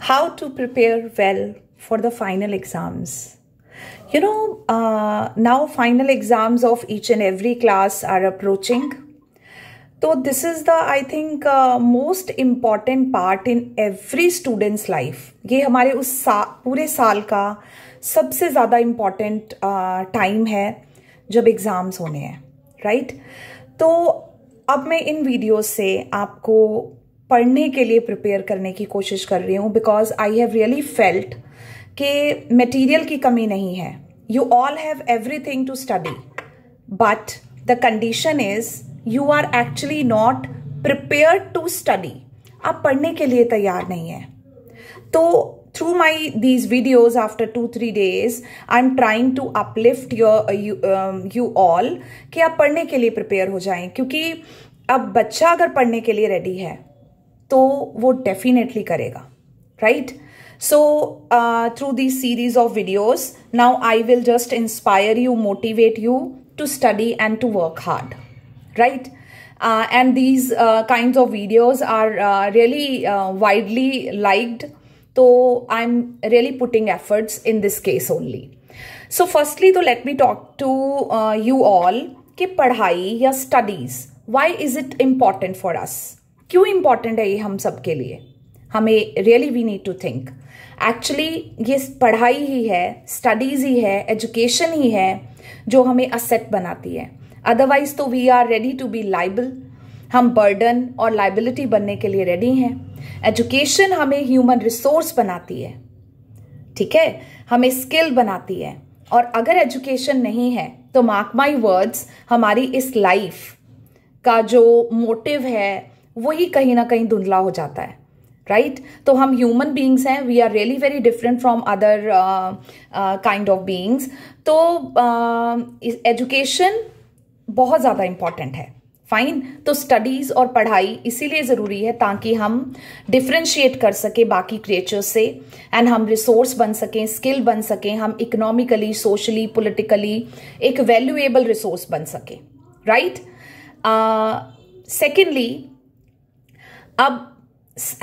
how to prepare well for the final exams. You know, uh, now final exams of each and every class are approaching. So this is the i think uh, most important part in every student's life ye hamare us sa pure saal ka sabse zyada important uh, time hai jab exams hone right right? to ab main in videos se aapko पढ़ने के लिए prepare करने की कोशिश कर रही हूँ because I have really felt कि मटीरियल की कमी नहीं है you all have everything to study but the condition is you are actually not prepare to study आप पढ़ने के लिए तैयार नहीं है तो through my these videos after two three days I am trying to uplift your you all कि आप पढ़ने के लिए प्रिपेयर हो जाएं क्योंकि अब बच्चा अगर पढ़ने के लिए रेडी है तो वो definitely करेगा right? So uh, through these series of videos, now I will just inspire you, motivate you to study and to work hard right uh, and these uh, kinds of videos are really widely liked so i'm really putting efforts in this case only so firstly though let me talk to you all ki padhai ya studies why is it important for us क्यों important है ये हम सब के लिए हमें really we need to think actually ये पढ़ाई ही है स्टडीज़ ही है एजुकेशन ही है जो हमें असेट बनाती है अदरवाइज तो we are ready to be liable हम बर्डन और लाइबिलिटी बनने के लिए रेडी हैं एजुकेशन हमें ह्यूमन रिसोर्स बनाती है ठीक है हमें स्किल बनाती है और अगर एजुकेशन नहीं है तो मार्क माई वर्ड्स हमारी इस लाइफ का जो मोटिव है वही कहीं ना कहीं धुंधला हो जाता है राइट right? तो हम ह्यूमन बींग्स हैं we are really very different from other kind of beings तो एजुकेशन uh, बहुत ज़्यादा इम्पॉर्टेंट है फाइन तो स्टडीज़ और पढ़ाई इसीलिए ज़रूरी है ताकि हम डिफ्रेंशिएट कर सकें बाकी क्रिएचर्स से एंड हम रिसोर्स बन सकें स्किल बन सकें हम इकोनॉमिकली सोशली पोलिटिकली एक वैल्यूएबल रिसोर्स बन सकें राइट सेकेंडली uh, अब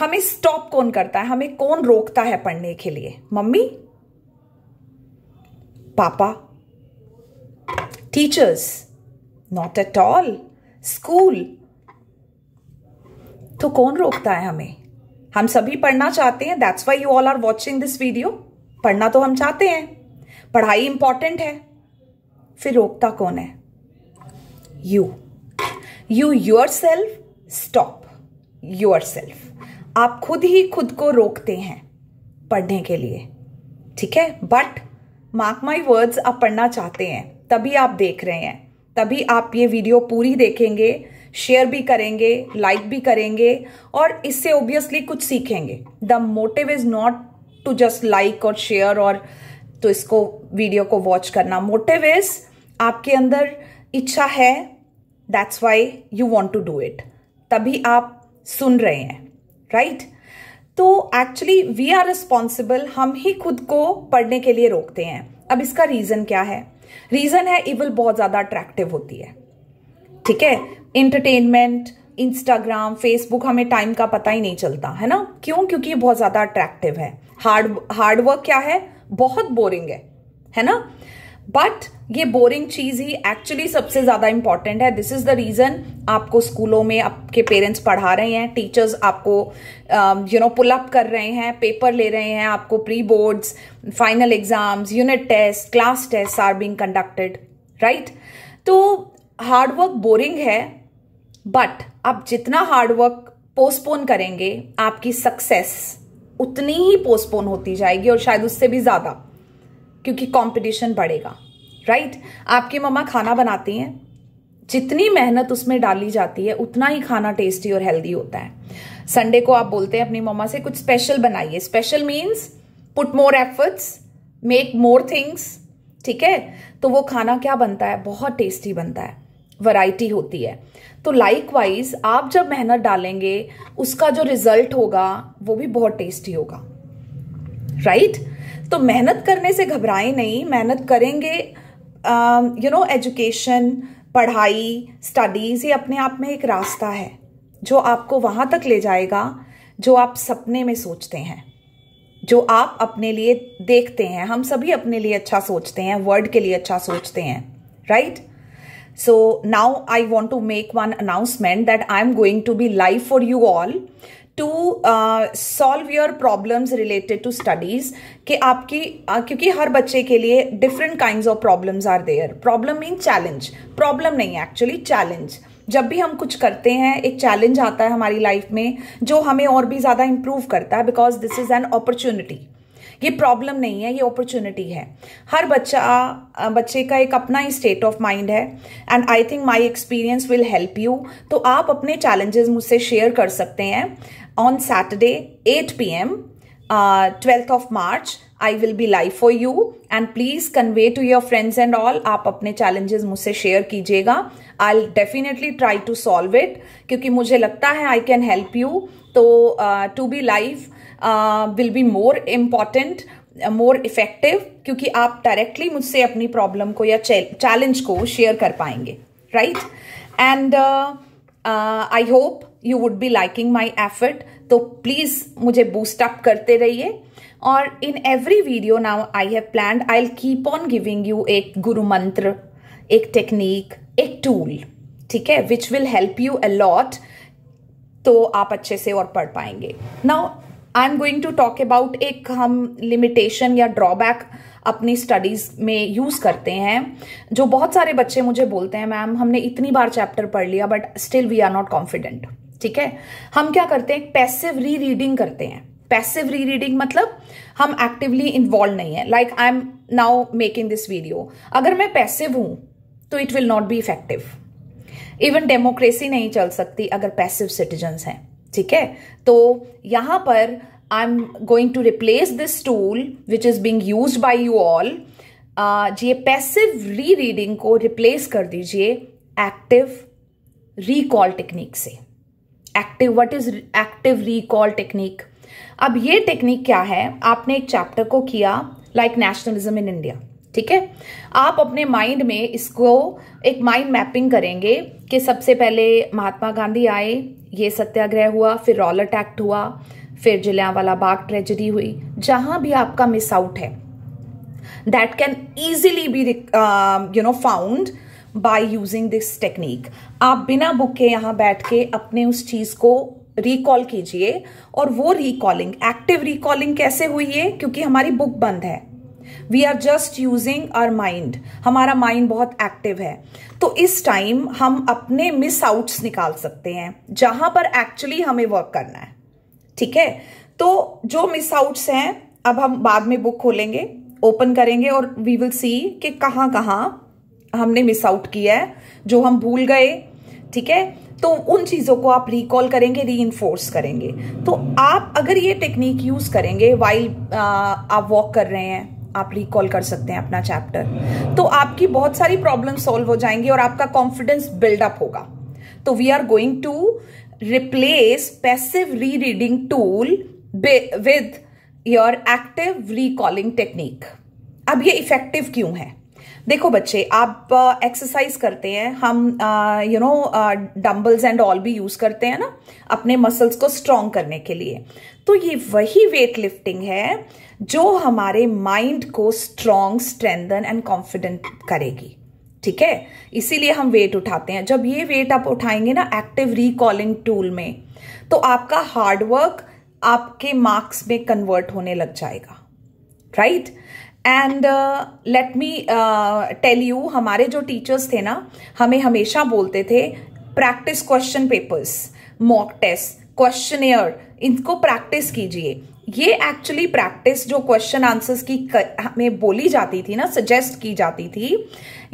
हमें स्टॉप कौन करता है हमें कौन रोकता है पढ़ने के लिए mummy papa teachers not at all school तो कौन रोकता है हमें हम सभी पढ़ना चाहते हैं that's why you all are watching this video पढ़ना तो हम चाहते हैं पढ़ाई इंपॉर्टेंट है फिर रोकता कौन है you you yourself stop yourself आप खुद ही खुद को रोकते हैं पढ़ने के लिए ठीक है बट मार्क माई वर्ड्स आप पढ़ना चाहते हैं तभी आप देख रहे हैं तभी आप ये वीडियो पूरी देखेंगे शेयर भी करेंगे लाइक भी करेंगे और इससे ओब्वियसली कुछ सीखेंगे the motive is not to just like और शेयर और तो इसको वीडियो को वॉच करना मोटिव इज आपके अंदर इच्छा है that's why you want to do it तभी आप सुन रहे हैं राइट right? तो एक्चुअली वी आर रिस्पॉन्सिबल हम ही खुद को पढ़ने के लिए रोकते हैं अब इसका रीज़न क्या है रीज़न है इवल बहुत ज़्यादा अट्रैक्टिव होती है ठीक है इंटरटेनमेंट इंस्टाग्राम फेसबुक हमें टाइम का पता ही नहीं चलता है ना क्यों क्योंकि ये बहुत ज़्यादा अट्रैक्टिव है हार्ड हार्डवर्क क्या है बहुत बोरिंग है है ना बट ये बोरिंग चीज़ ही एक्चुअली सबसे ज़्यादा इंपॉर्टेंट है दिस इज़ द रीज़न आपको स्कूलों में आपके पेरेंट्स पढ़ा रहे हैं टीचर्स आपको यू नो पुल अप कर रहे हैं पेपर ले रहे हैं आपको pre boards final exams unit test class test are being conducted right तो हार्डवर्क बोरिंग है बट आप जितना हार्डवर्क पोस्टपोन करेंगे आपकी सक्सेस उतनी ही पोस्टपोन होती जाएगी और शायद उससे भी ज़्यादा क्योंकि कंपटीशन बढ़ेगा राइट right? आपकी मम्मा खाना बनाती हैं जितनी मेहनत उसमें डाली जाती है उतना ही खाना टेस्टी और हेल्दी होता है संडे को आप बोलते हैं अपनी मम्मा से कुछ स्पेशल बनाइए special means put more efforts make more things ठीक है तो वो खाना क्या बनता है बहुत टेस्टी बनता है वैरायटी होती है तो लाइकवाइज आप जब मेहनत डालेंगे उसका जो रिजल्ट होगा वो भी बहुत टेस्टी होगा राइट right? तो मेहनत करने से घबराएं नहीं मेहनत करेंगे यू नो एजुकेशन पढ़ाई स्टडीज़ ये अपने आप में एक रास्ता है जो आपको वहां तक ले जाएगा जो आप सपने में सोचते हैं जो आप अपने लिए देखते हैं हम सभी अपने लिए अच्छा सोचते हैं वर्ल्ड के लिए अच्छा सोचते हैं right so now I want to make one announcement that I am going to be live for you all to solve your problems related to studies कि आपकी uh, क्योंकि हर बच्चे के लिए different kind of problems are there problem mean challenge problem नहीं है actually challenge जब भी हम कुछ करते हैं एक चैलेंज आता है हमारी लाइफ में जो हमें और भी ज़्यादा इम्प्रूव करता है because this is an opportunity ये प्रॉब्लम नहीं है ये अपॉर्चुनिटी है हर बच्चा uh, बच्चे का एक अपना ही स्टेट ऑफ माइंड है and I think my experience will help you तो आप अपने चैलेंजेस मुझसे शेयर कर सकते हैं on Saturday, 8 p.m., uh, 12th of March. I will be live for you and please convey to your friends and all aap apne challenges mujhse share kijiyega I'll definitely try to solve it kyunki mujhe lagta hai I can help you तो uh, to be live uh, will be more important more effective क्योंकि आप directly मुझसे अपनी problem को या challenge को share कर पाएंगे right and uh, I hope you would be liking my effort तो प्लीज़ मुझे बूस्ट अप करते रहिए और in every video now I have plan I will keep on giving you एक गुरु मंत्र एक टेक्निक एक टूल ठीक है which will help you a lot तो आप अच्छे से और पढ़ पाएंगे now I am going to talk about एक हम लिमिटेशन या ड्रॉबैक अपनी स्टडीज में यूज करते हैं जो बहुत सारे बच्चे मुझे बोलते हैं मैम हमने इतनी बार चैप्टर पढ़ लिया but still we are not confident ठीक है हम क्या करते हैं पैसिव री रीडिंग करते हैं पैसिव री रीडिंग मतलब हम एक्टिवली इन्वॉल्व नहीं है like I am now making this video अगर मैं पैसिव हूं तो it will not be effective even democracy नहीं चल सकती अगर पैसिव सिटीजन्स हैं ठीक है तो यहां पर I am going to replace this tool which is being use by you all ये पैसिव री रीडिंग को रिप्लेस कर दीजिए एक्टिव रिकॉल टेक्निक से active what is active recall technique अब ये टेक्निक क्या है आपने एक चैप्टर को किया लाइक नेशनलिज्म इन इंडिया ठीक है आप अपने माइंड में इसको एक माइंड मैपिंग करेंगे कि सबसे पहले महात्मा गांधी आए ये सत्याग्रह हुआ फिर रॉलट एक्ट हुआ फिर वाला बाग ट्रेजिडी हुई जहां भी आपका मिस आउट है that can easily be you know found by using this technique आप बिना बुक के यहाँ बैठ के अपने उस चीज को रिकॉल कीजिए और वो रिकॉलिंग एक्टिव रिकॉलिंग कैसे हुई है क्योंकि हमारी बुक बंद है we are just using our mind हमारा माइंड बहुत एक्टिव है तो इस टाइम हम अपने मिस आउट्स निकाल सकते हैं जहां पर एक्चुअली हमें वर्क करना है ठीक है तो जो मिस आउट्स हैं अब हम बाद में बुक खोलेंगे ओपन करेंगे और वी विल सी कि कहाँ कहाँ हमने मिस आउट किया है जो हम भूल गए ठीक है तो उन चीज़ों को आप रिकॉल करेंगे री करेंगे तो आप अगर ये टेक्निक यूज़ करेंगे वाइल आप वॉक कर रहे हैं आप रिकॉल कर सकते हैं अपना चैप्टर तो आपकी बहुत सारी प्रॉब्लम सॉल्व हो जाएंगी और आपका कॉन्फिडेंस बिल्डअप होगा तो we are going to replace passive re reading tool with your active recalling technique अब ये इफेक्टिव क्यों है देखो बच्चे आप एक्सरसाइज करते हैं हम you know dumbbells and all भी यूज करते हैं ना अपने मसल्स को स्ट्रांग करने के लिए तो ये वही वेट लिफ्टिंग है जो हमारे माइंड को स्ट्रांग स्ट्रेंथन एंड कॉन्फिडेंट करेगी ठीक है इसीलिए हम वेट उठाते हैं जब ये वेट आप उठाएंगे ना एक्टिव रिकॉलिंग टूल में तो आपका हार्डवर्क आपके मार्क्स में कन्वर्ट होने लग जाएगा right right? And let me tell you हमारे जो टीचर्स थे ना हमें हमेशा बोलते थे practice question papers mock test question इनको प्रैक्टिस कीजिए ये एक्चुअली प्रैक्टिस जो क्वेश्चन आंसर्स की हमें बोली जाती थी ना सजेस्ट की जाती थी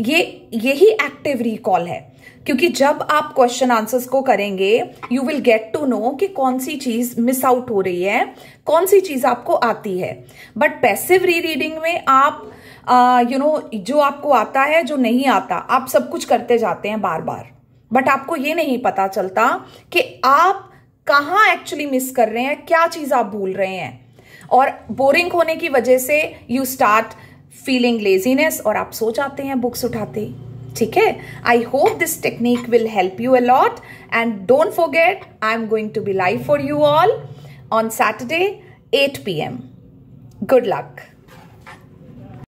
ये यही एक्टिव रिकॉल है क्योंकि जब आप क्वेश्चन आंसर्स को करेंगे you will get to know कि कौन सी चीज मिस आउट हो रही है कौन सी चीज आपको आती है बट पैसिव री रीडिंग में आप you uh, know you know, जो आपको आता है जो नहीं आता आप सब कुछ करते जाते हैं बार बार बट आपको ये नहीं पता चलता कि आप कहाँ एक्चुअली मिस कर रहे हैं क्या चीज आप भूल रहे हैं और बोरिंग होने की वजह से यू स्टार्ट फीलिंग लेजीनेस और आप सो जाते हैं बुक्स उठाते Okay, I hope this technique will help you a lot. And don't forget, I'm going to be live for you all on Saturday, 8 p.m. Good luck.